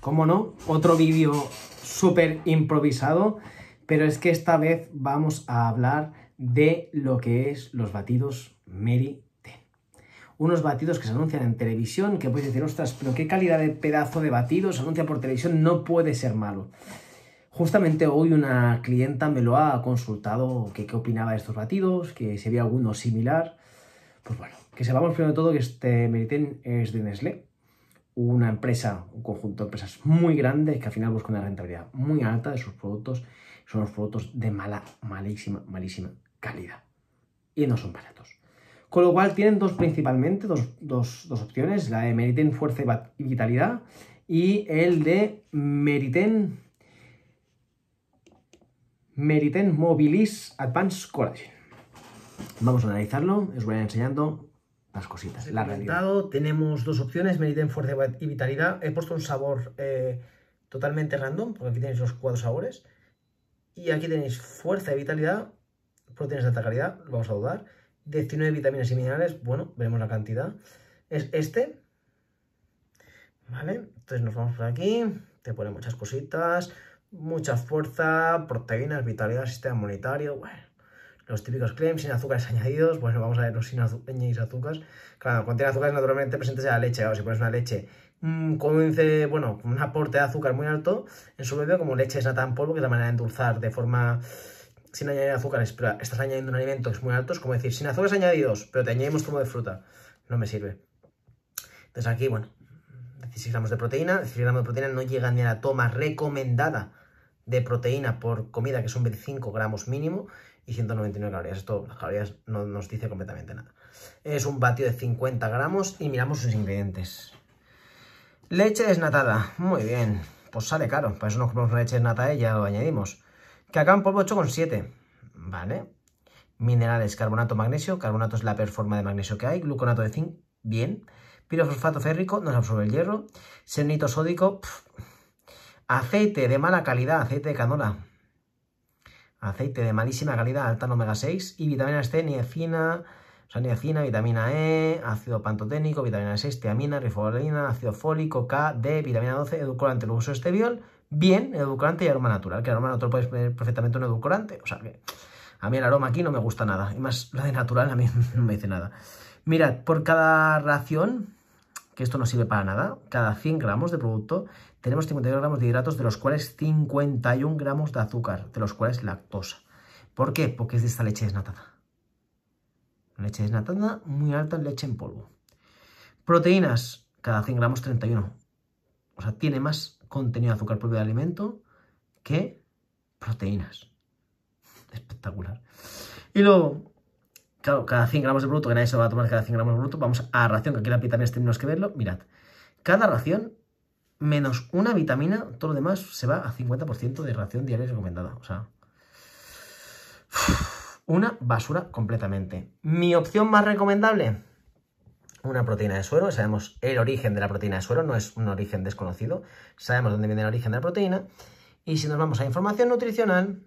¿Cómo no? Otro vídeo súper improvisado, pero es que esta vez vamos a hablar de lo que es los batidos Mary unos batidos que se anuncian en televisión, que puedes decir, ostras, pero qué calidad de pedazo de batidos se anuncia por televisión, no puede ser malo. Justamente hoy una clienta me lo ha consultado, que qué opinaba de estos batidos, que se había alguno similar. Pues bueno, que sepamos primero de todo que este Meriten es de Nestlé, una empresa, un conjunto de empresas muy grandes que al final buscan una rentabilidad muy alta de sus productos. Son los productos de mala, malísima, malísima calidad. Y no son baratos. Con lo cual tienen dos principalmente, dos, opciones, la de Meriten Fuerza y Vitalidad y el de Meriten, Meriten Mobilis Advanced Collagen. Vamos a analizarlo, os voy a ir enseñando las cositas. La realidad. Tenemos dos opciones, Meriten Fuerza y Vitalidad. He puesto un sabor eh, totalmente random, porque aquí tenéis los cuatro sabores. Y aquí tenéis Fuerza y Vitalidad, proteínas de alta calidad, lo vamos a dudar 19 vitaminas y minerales, bueno, veremos la cantidad. Es este, ¿vale? Entonces nos vamos por aquí, te pone muchas cositas, mucha fuerza, proteínas, vitalidad, sistema inmunitario, bueno. Los típicos claims sin azúcares añadidos, bueno, vamos a ver los sin azúcares. Claro, contiene azúcares naturalmente presentes en la leche, o si pones una leche mm, con un, bueno, un aporte de azúcar muy alto en su bebé, como leche es tan polvo, que es la manera de endulzar de forma sin añadir azúcares, pero estás añadiendo que es muy altos, como decir, sin azúcares añadidos, pero te añadimos zumo de fruta. No me sirve. Entonces aquí, bueno, 16 gramos de proteína, 16 gramos de proteína no llegan ni a la toma recomendada de proteína por comida, que son 25 gramos mínimo, y 199 calorías. Esto, las calorías no nos dice completamente nada. Es un batido de 50 gramos y miramos sus ingredientes. Leche desnatada, muy bien, pues sale caro, para eso nos comemos leche desnatada y ya lo añadimos acá en polvo 8,7, ¿vale? Minerales, carbonato, magnesio. Carbonato es la peor forma de magnesio que hay. Gluconato de zinc, bien. Pirofosfato férrico, nos absorbe el hierro. Senito sódico, aceite de mala calidad, aceite de canola. Aceite de malísima calidad, alta omega 6. Y vitamina C, niacina, o sea, niacina, vitamina E, ácido pantoténico, vitamina 6, tiamina, rifoliprolina, ácido fólico, K, D, vitamina 12, edulcorante, de estebiol bien edulcorante y aroma natural, que aroma natural puedes poner perfectamente un edulcorante, o sea que a mí el aroma aquí no me gusta nada, y más la de natural a mí no me dice nada. Mirad, por cada ración, que esto no sirve para nada, cada 100 gramos de producto tenemos 52 gramos de hidratos, de los cuales 51 gramos de azúcar, de los cuales lactosa. ¿Por qué? Porque es de esta leche desnatada. Leche desnatada muy alta en leche en polvo. Proteínas, cada 100 gramos 31 o sea, tiene más contenido de azúcar propio de alimento que proteínas. Espectacular. Y luego, claro, cada 100 gramos de bruto que nadie se va a tomar cada 100 gramos de bruto vamos a ración, que aquí la pita también tenemos este que verlo, mirad. Cada ración, menos una vitamina, todo lo demás se va a 50% de ración diaria recomendada. O sea, una basura completamente. Mi opción más recomendable, una proteína de suero, sabemos el origen de la proteína de suero, no es un origen desconocido, sabemos dónde viene el origen de la proteína. Y si nos vamos a información nutricional,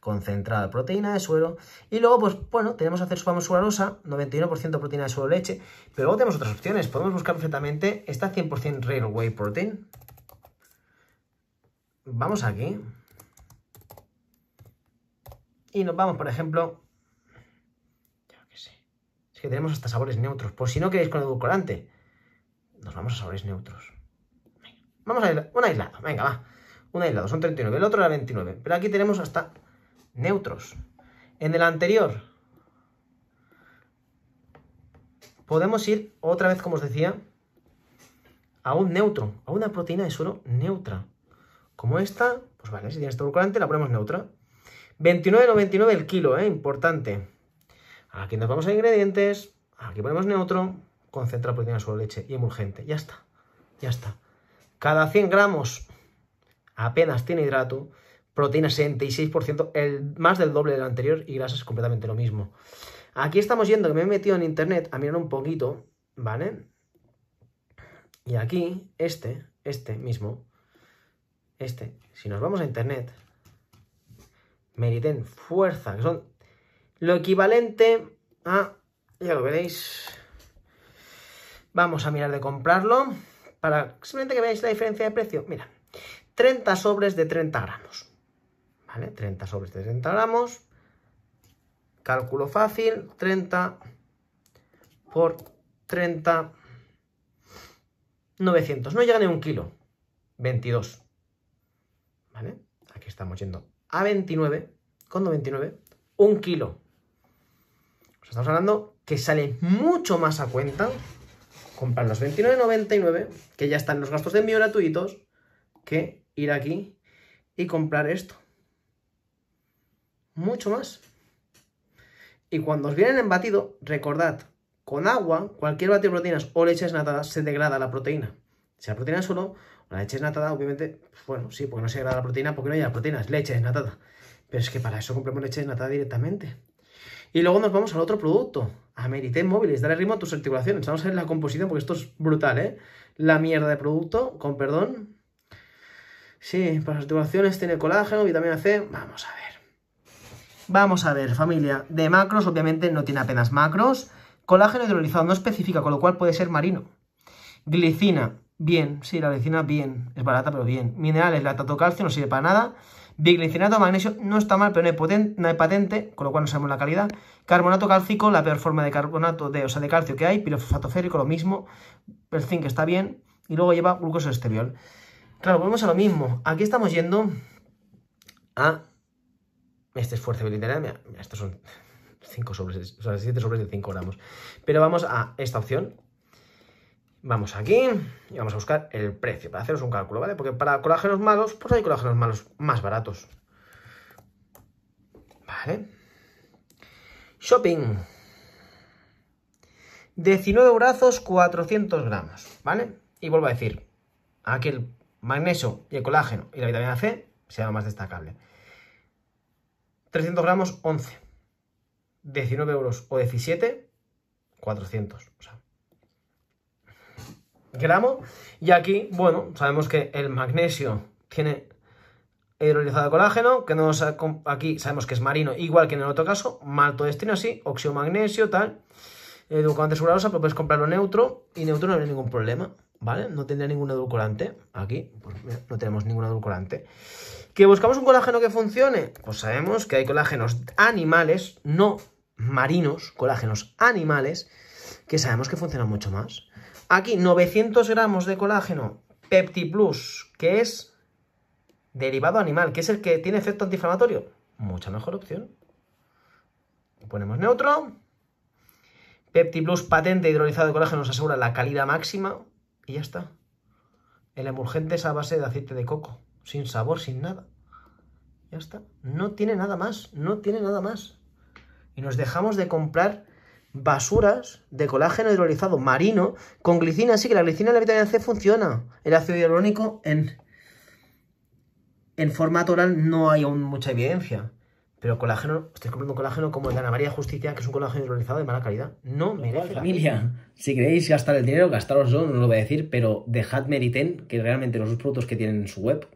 concentrada proteína de suero. Y luego, pues bueno, tenemos hacer su suarosa, 91% proteína de suero leche. Pero luego tenemos otras opciones. Podemos buscar perfectamente esta 100% Railway Whey Protein. Vamos aquí. Y nos vamos, por ejemplo, que tenemos hasta sabores neutros. Por si no queréis con edulcorante, nos vamos a sabores neutros. Vamos a un aislado. Venga, va. Un aislado. Son 39. El otro era 29. Pero aquí tenemos hasta neutros. En el anterior podemos ir otra vez, como os decía, a un neutro, a una proteína de suero neutra. Como esta, pues vale, si tienes este edulcorante la ponemos neutra. 29,99 el kilo, ¿eh? Importante. Aquí nos vamos a ingredientes, aquí ponemos neutro, concentrado proteína sobre leche y emulgente. Ya está, ya está. Cada 100 gramos apenas tiene hidrato, proteína 66%, el, más del doble del anterior y es completamente lo mismo. Aquí estamos yendo, que me he metido en internet a mirar un poquito, ¿vale? Y aquí, este, este mismo, este, si nos vamos a internet, Meriten Fuerza, que son lo equivalente a, ya lo veréis, vamos a mirar de comprarlo para simplemente que veáis la diferencia de precio. Mira, 30 sobres de 30 gramos, ¿vale? 30 sobres de 30 gramos, cálculo fácil, 30 por 30, 900, no llega ni un kilo, 22, ¿vale? Aquí estamos yendo a 29, con 29? un kilo, pues estamos hablando que sale mucho más a cuenta comprar los 29.99, que ya están los gastos de envío gratuitos, que ir aquí y comprar esto. Mucho más. Y cuando os vienen en batido, recordad, con agua, cualquier batido de proteínas o leche desnatada se degrada la proteína. Si la proteína es solo, la leche desnatada, obviamente, pues bueno, sí, porque no se degrada la proteína, porque no hay la proteína, es leche desnatada. Pero es que para eso compramos leche desnatada directamente. Y luego nos vamos al otro producto, a Móviles, dale ritmo a tus articulaciones. Vamos a ver la composición porque esto es brutal, ¿eh? La mierda de producto, con perdón. Sí, para las articulaciones tiene colágeno, vitamina C, vamos a ver. Vamos a ver, familia, de macros, obviamente no tiene apenas macros. Colágeno hidrolizado no especifica, con lo cual puede ser marino. Glicina, bien, sí, la glicina bien, es barata pero bien. Minerales, lactato calcio, no sirve para nada. Biglicinato de magnesio no está mal, pero no hay, patente, con lo cual no sabemos la calidad. Carbonato cálcico, la peor forma de carbonato de, o sea, de calcio que hay. Pirofosfato férrico, lo mismo. El que está bien. Y luego lleva glucoso exterior. Claro, volvemos a lo mismo. Aquí estamos yendo a... Este esfuerzo fuerza Mira, Estos son 5 sobres, o sea, 7 sobres de 5 gramos. Pero vamos a esta opción, Vamos aquí y vamos a buscar el precio para haceros un cálculo, ¿vale? Porque para colágenos malos, pues hay colágenos malos más baratos. Vale. Shopping. 19 brazos, 400 gramos, ¿vale? Y vuelvo a decir, aquí el magnesio y el colágeno y la vitamina C sea más destacable. 300 gramos, 11. 19 euros o 17, 400. O sea, gramo Y aquí, bueno, sabemos que el magnesio tiene hidrolizado de colágeno, que aquí sabemos que es marino, igual que en el otro caso, maltodestino así óxido magnesio, tal, edulcorante sublarosa, pero pues puedes comprarlo neutro, y neutro no habría ningún problema, ¿vale? No tendría ningún edulcorante, aquí, pues no tenemos ningún edulcorante. ¿Que buscamos un colágeno que funcione? Pues sabemos que hay colágenos animales, no marinos, colágenos animales, que sabemos que funcionan mucho más. Aquí 900 gramos de colágeno Pepti Plus, que es derivado animal, que es el que tiene efecto antiinflamatorio. Mucha mejor opción. Ponemos neutro. Pepti Plus patente hidrolizado de colágeno nos asegura la calidad máxima. Y ya está. El emulgente es a base de aceite de coco. Sin sabor, sin nada. Ya está. No tiene nada más. No tiene nada más. Y nos dejamos de comprar basuras de colágeno hidrolizado marino con glicina. sí que la glicina en la vitamina C funciona. El ácido hialurónico en, en formato oral no hay aún mucha evidencia. Pero colágeno, estoy comprando colágeno como el de Ana María Justicia, que es un colágeno hidrolizado de mala calidad. No merece Familia, pues, si queréis gastar el dinero, gastaros yo no lo voy a decir, pero dejad Meriten, que realmente los dos productos que tienen en su web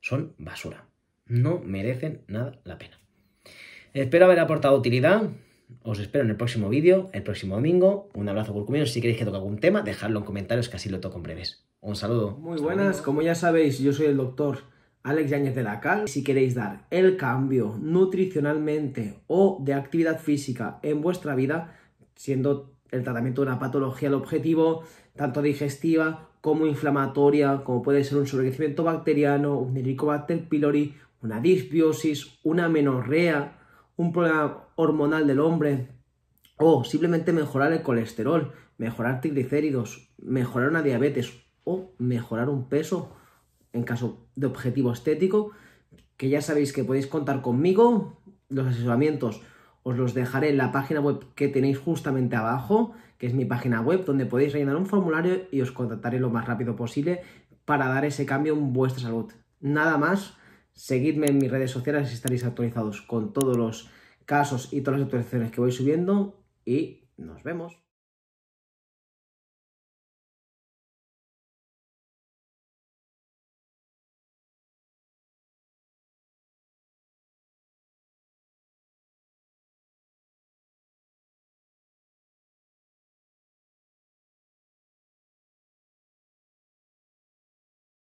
son basura. No merecen nada la pena. Espero haber aportado utilidad. Os espero en el próximo vídeo, el próximo domingo. Un abrazo por curcuminos. Si queréis que toque algún tema, dejadlo en comentarios que así lo toco en breves. Un saludo. Muy buenas, como ya sabéis, yo soy el doctor Alex Yáñez de la Cal. Si queréis dar el cambio nutricionalmente o de actividad física en vuestra vida, siendo el tratamiento de una patología el objetivo, tanto digestiva como inflamatoria, como puede ser un sobrecrecimiento bacteriano, un helicobacter pylori, una disbiosis, una menorrea, un problema hormonal del hombre o simplemente mejorar el colesterol, mejorar triglicéridos, mejorar una diabetes o mejorar un peso en caso de objetivo estético, que ya sabéis que podéis contar conmigo, los asesoramientos os los dejaré en la página web que tenéis justamente abajo, que es mi página web, donde podéis rellenar un formulario y os contactaré lo más rápido posible para dar ese cambio en vuestra salud. Nada más, Seguidme en mis redes sociales si estaréis actualizados con todos los casos y todas las actualizaciones que voy subiendo y nos vemos.